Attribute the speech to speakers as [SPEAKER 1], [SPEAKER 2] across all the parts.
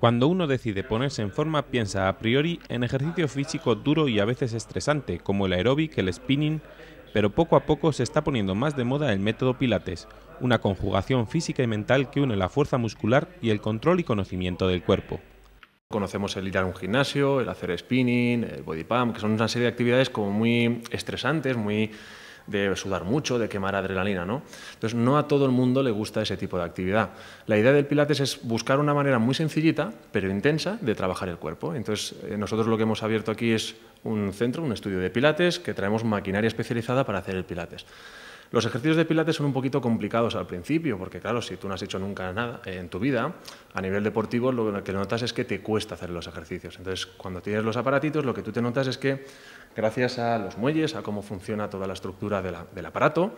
[SPEAKER 1] Cuando uno decide ponerse en forma, piensa a priori en ejercicio físico duro y a veces estresante, como el aeróbic, el spinning, pero poco a poco se está poniendo más de moda el método Pilates, una conjugación física y mental que une la fuerza muscular y el control
[SPEAKER 2] y conocimiento del cuerpo. Conocemos el ir a un gimnasio, el hacer spinning, el body pump, que son una serie de actividades como muy estresantes, muy de sudar mucho, de quemar adrenalina, ¿no? Entonces, no a todo el mundo le gusta ese tipo de actividad. La idea del Pilates es buscar una manera muy sencillita, pero intensa, de trabajar el cuerpo. Entonces, eh, nosotros lo que hemos abierto aquí es un centro, un estudio de Pilates, que traemos maquinaria especializada para hacer el Pilates. Los ejercicios de pilates son un poquito complicados al principio, porque claro, si tú no has hecho nunca nada eh, en tu vida, a nivel deportivo lo que notas es que te cuesta hacer los ejercicios. Entonces, cuando tienes los aparatitos, lo que tú te notas es que gracias a los muelles, a cómo funciona toda la estructura del aparato,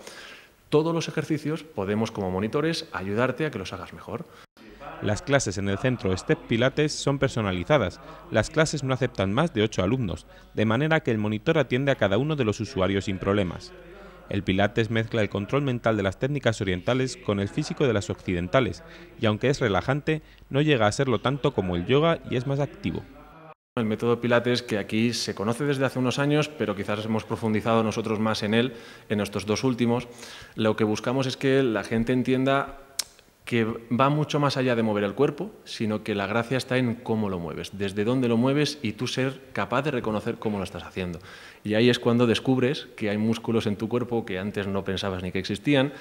[SPEAKER 2] todos los ejercicios podemos como monitores ayudarte a que los hagas mejor. Las clases
[SPEAKER 1] en el centro STEP Pilates son personalizadas. Las clases no aceptan más de 8 alumnos, de manera que el monitor atiende a cada uno de los usuarios sin problemas. El Pilates mezcla el control mental de las técnicas orientales con el físico de las occidentales, y aunque es relajante,
[SPEAKER 2] no llega a serlo tanto como el yoga y es más activo. El método Pilates, que aquí se conoce desde hace unos años, pero quizás hemos profundizado nosotros más en él en estos dos últimos, lo que buscamos es que la gente entienda que va mucho más allá de mover el cuerpo, sino que la gracia está en cómo lo mueves, desde dónde lo mueves y tú ser capaz de reconocer cómo lo estás haciendo. Y ahí es cuando descubres que hay músculos en tu cuerpo que antes no pensabas ni que existían,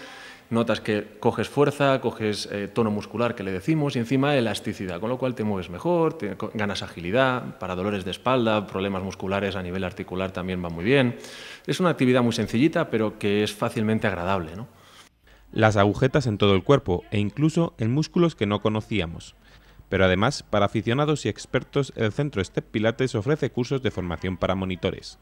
[SPEAKER 2] notas que coges fuerza, coges eh, tono muscular que le decimos y encima elasticidad, con lo cual te mueves mejor, ganas agilidad, para dolores de espalda, problemas musculares a nivel articular también va muy bien. Es una actividad muy sencillita, pero que es fácilmente agradable,
[SPEAKER 1] ¿no? las agujetas en todo el cuerpo e incluso en músculos que no conocíamos. Pero además, para aficionados y expertos, el centro Step Pilates ofrece cursos de formación para monitores.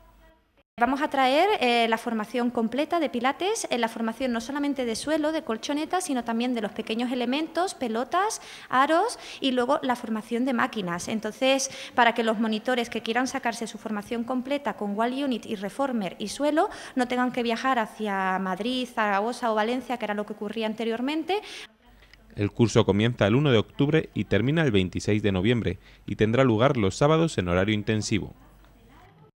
[SPEAKER 3] Vamos a traer eh, la formación completa de pilates, eh, la formación no solamente de suelo, de colchoneta, sino también de los pequeños elementos, pelotas, aros y luego la formación de máquinas. Entonces, para que los monitores que quieran sacarse su formación completa con Wall Unit y Reformer y suelo no tengan que viajar hacia Madrid, Zaragoza o Valencia, que era lo que ocurría anteriormente.
[SPEAKER 1] El curso comienza el 1 de octubre y termina el 26 de noviembre y tendrá lugar los sábados en horario intensivo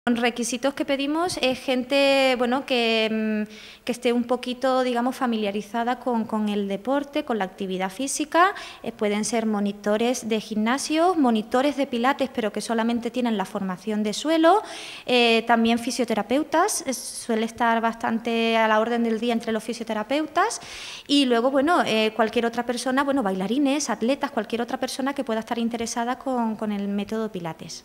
[SPEAKER 3] requisitos que pedimos es gente bueno, que, mm, que esté un poquito digamos, familiarizada con, el deporte, con la actividad física. Eh, pueden ser monitores de gimnasios, monitores de pilates, pero que solamente tienen la formación de suelo. Eh, también fisioterapeutas, suele estar bastante a la orden del día entre los fisioterapeutas. Y luego, bueno, eh, cualquier otra persona, bueno, bailarines, atletas, cualquier otra persona que pueda estar interesada con, con el método pilates.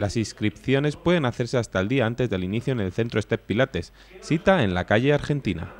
[SPEAKER 1] Las inscripciones pueden hacerse hasta el día antes del inicio en el centro Step Pilates, cita en la calle Argentina.